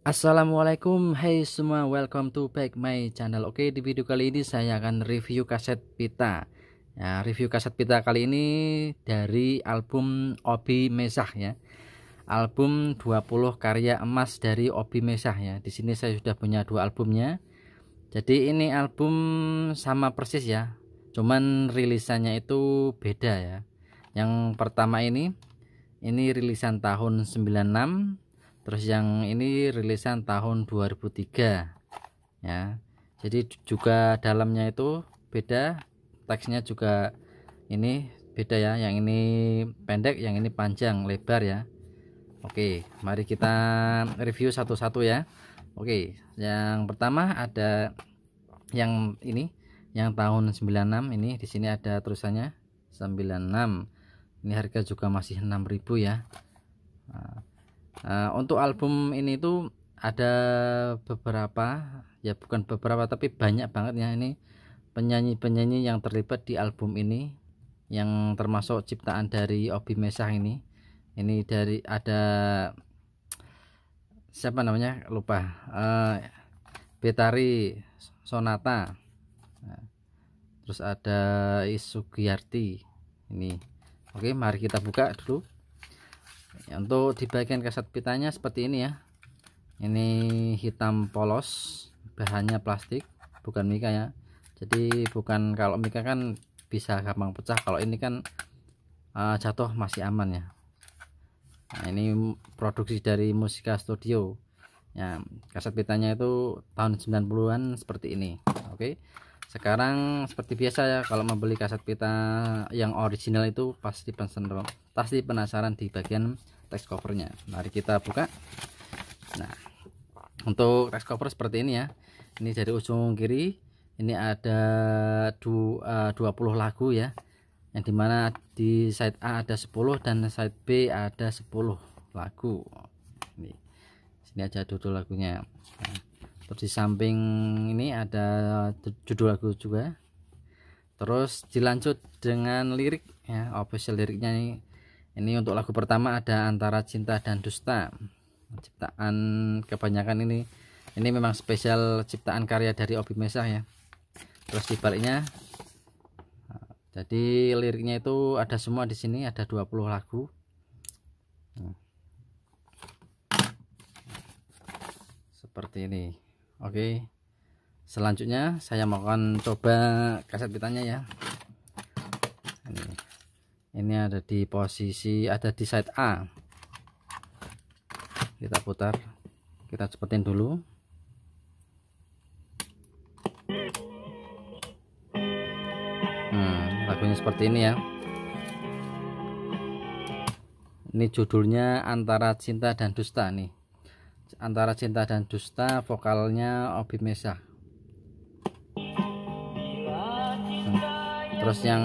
Assalamualaikum Hai hey semua welcome to back my channel Oke di video kali ini saya akan review kaset pita ya, Review kaset pita kali ini dari album Obi Mesah ya Album 20 karya emas dari Obi Mesah ya Di sini saya sudah punya dua albumnya Jadi ini album sama persis ya Cuman rilisannya itu beda ya Yang pertama ini Ini rilisan tahun 96 terus yang ini rilisan tahun 2003 ya jadi juga dalamnya itu beda teksnya juga ini beda ya yang ini pendek yang ini panjang lebar ya Oke mari kita review satu-satu ya Oke yang pertama ada yang ini yang tahun 96 ini di sini ada tulisannya 96 ini harga juga masih 6000 ya nah, uh, untuk album ini tuh ada beberapa ya bukan beberapa tapi banyak banget ya ini penyanyi-penyanyi yang terlibat di album ini yang termasuk ciptaan dari Obi Mesah ini ini dari ada siapa namanya lupa uh, Betari Sonata nah, terus ada Isugiyarti ini oke mari kita buka dulu Ya, untuk di bagian kaset pitanya seperti ini ya ini hitam polos bahannya plastik bukan mika ya jadi bukan kalau mika kan bisa gampang pecah kalau ini kan uh, jatuh masih aman ya nah ini produksi dari musika studio ya kaset pitanya itu tahun 90-an seperti ini oke okay. sekarang seperti biasa ya kalau membeli kaset pita yang original itu pasti penasaran pasti penasaran di bagian text covernya mari kita buka nah untuk text cover seperti ini ya ini dari ujung kiri ini ada 20 eh, lagu ya yang dimana di side A ada 10 dan side B ada 10 lagu sini aja judul lagunya nah, terus di samping ini ada judul lagu juga terus dilanjut dengan lirik ya official liriknya ini ini untuk lagu pertama ada antara cinta dan dusta ciptaan kebanyakan ini ini memang spesial ciptaan karya dari Obi Mesah ya terus dibaliknya jadi liriknya itu ada semua di sini ada 20 lagu seperti ini oke selanjutnya saya mau akan coba kaset pitanya ya ini, ini ada di posisi ada di side A kita putar kita cepetin dulu hmm, lagunya seperti ini ya ini judulnya antara cinta dan dusta nih antara cinta dan dusta vokalnya Obi Mesa terus yang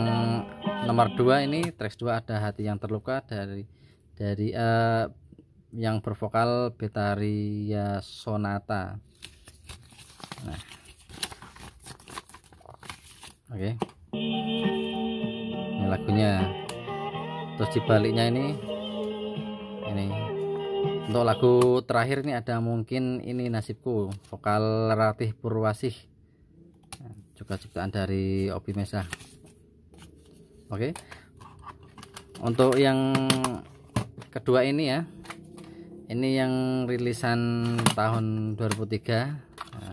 nomor dua ini track dua ada hati yang terluka dari dari uh, yang bervokal Betaria Sonata nah oke okay. ini lagunya terus dibaliknya ini ini untuk lagu terakhir ini ada mungkin ini nasibku vokal Ratih Purwasih ya, juga ciptaan dari Obi Mesa oke untuk yang kedua ini ya ini yang rilisan tahun 2003 ya,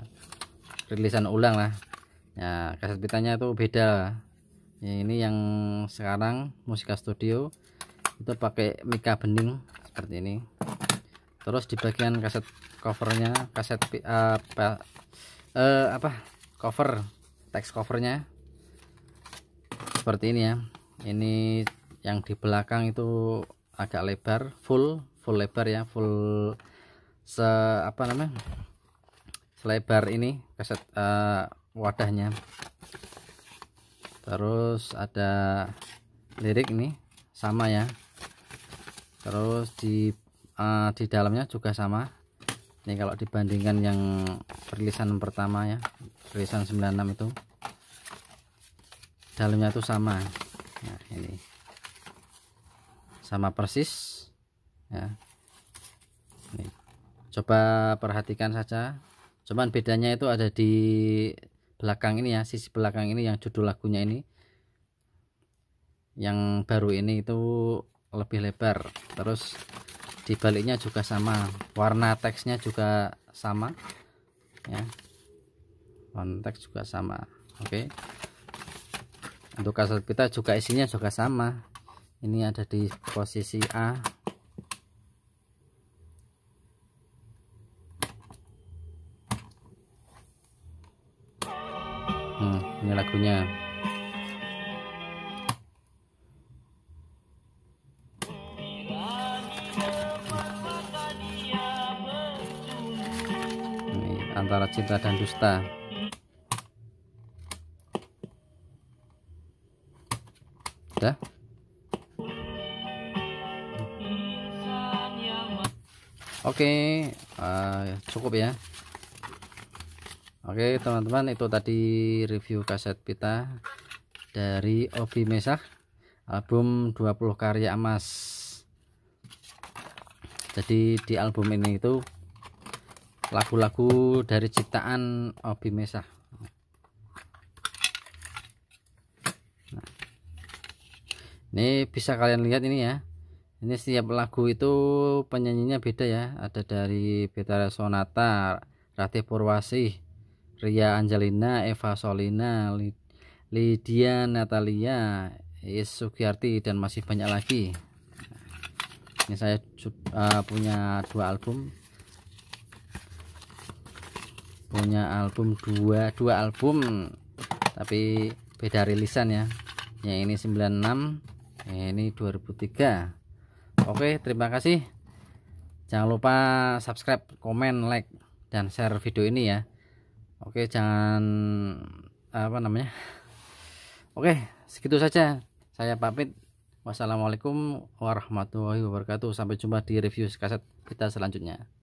rilisan ulang lah ya kaset pitanya itu beda ya, ini yang sekarang musika studio itu pakai mika bening seperti ini terus di bagian kaset covernya kaset uh, apa, uh, apa cover teks covernya seperti ini ya ini yang di belakang itu agak lebar full full lebar ya full se apa namanya selebar ini kaset uh, wadahnya terus ada lirik ini sama ya terus di uh, di dalamnya juga sama ini kalau dibandingkan yang perilisan pertama ya perilisan 96 itu dalamnya itu sama nah ini sama persis ya ini. coba perhatikan saja cuman bedanya itu ada di belakang ini ya sisi belakang ini yang judul lagunya ini yang baru ini itu lebih lebar terus di baliknya juga sama warna teksnya juga sama ya warna juga sama oke okay. untuk kasut kita juga isinya juga sama ini ada di posisi A hmm, ini lagunya antara cinta dan dusta udah oke okay, uh, eh, cukup ya oke okay, teman-teman itu tadi review kaset pita dari Ovi Mesah album 20 karya emas jadi di album ini itu lagu-lagu dari ciptaan Obi Mesa nah. ini bisa kalian lihat ini ya ini setiap lagu itu penyanyinya beda ya ada dari Betara Sonata Ratih Purwasi Ria Angelina Eva Solina Lydia Natalia Is Sugiyarti dan masih banyak lagi nah. ini saya eh, punya dua album punya album dua dua album tapi beda rilisan ya yang ini 96 yang ini 2003 oke terima kasih jangan lupa subscribe komen like dan share video ini ya oke jangan apa namanya oke segitu saja saya pamit wassalamualaikum warahmatullahi wabarakatuh sampai jumpa di review kaset kita selanjutnya